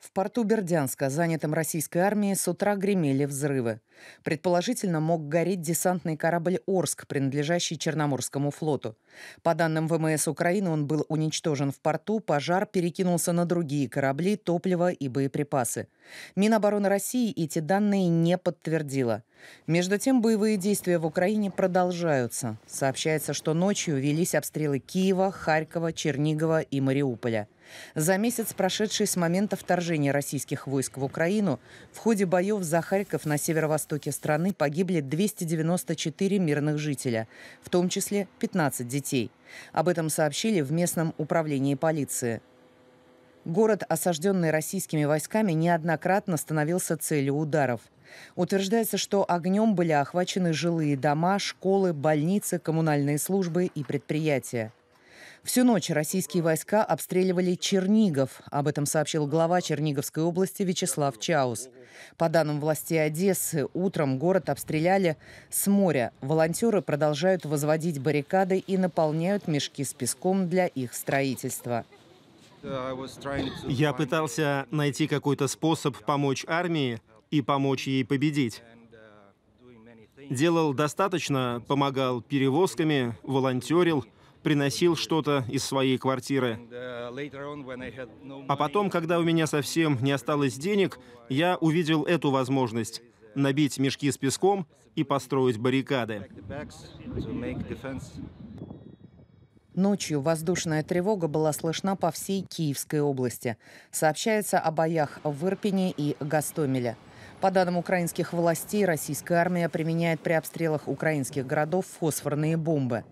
В порту Бердянска, занятом российской армией, с утра гремели взрывы. Предположительно, мог гореть десантный корабль «Орск», принадлежащий Черноморскому флоту. По данным ВМС Украины, он был уничтожен в порту, пожар перекинулся на другие корабли, топливо и боеприпасы. Минобороны России эти данные не подтвердила – между тем, боевые действия в Украине продолжаются. Сообщается, что ночью велись обстрелы Киева, Харькова, Чернигова и Мариуполя. За месяц, прошедший с момента вторжения российских войск в Украину, в ходе боев за Харьков на северо-востоке страны погибли 294 мирных жителя, в том числе 15 детей. Об этом сообщили в местном управлении полиции. Город, осажденный российскими войсками, неоднократно становился целью ударов. Утверждается, что огнем были охвачены жилые дома, школы, больницы, коммунальные службы и предприятия. Всю ночь российские войска обстреливали Чернигов. Об этом сообщил глава Черниговской области Вячеслав Чаус. По данным властей Одессы, утром город обстреляли с моря. Волонтеры продолжают возводить баррикады и наполняют мешки с песком для их строительства. Я пытался найти какой-то способ помочь армии и помочь ей победить. Делал достаточно, помогал перевозками, волонтерил, приносил что-то из своей квартиры. А потом, когда у меня совсем не осталось денег, я увидел эту возможность — набить мешки с песком и построить баррикады. Ночью воздушная тревога была слышна по всей Киевской области. Сообщается о боях в Ирпене и Гастомеле. По данным украинских властей, российская армия применяет при обстрелах украинских городов фосфорные бомбы.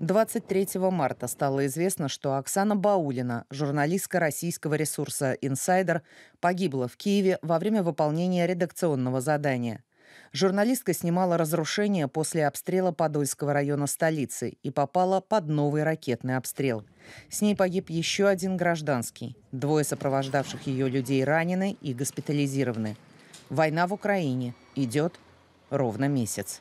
23 марта стало известно, что Оксана Баулина, журналистка российского ресурса «Инсайдер», погибла в Киеве во время выполнения редакционного задания – Журналистка снимала разрушения после обстрела Подольского района столицы и попала под новый ракетный обстрел. С ней погиб еще один гражданский. Двое сопровождавших ее людей ранены и госпитализированы. Война в Украине идет ровно месяц.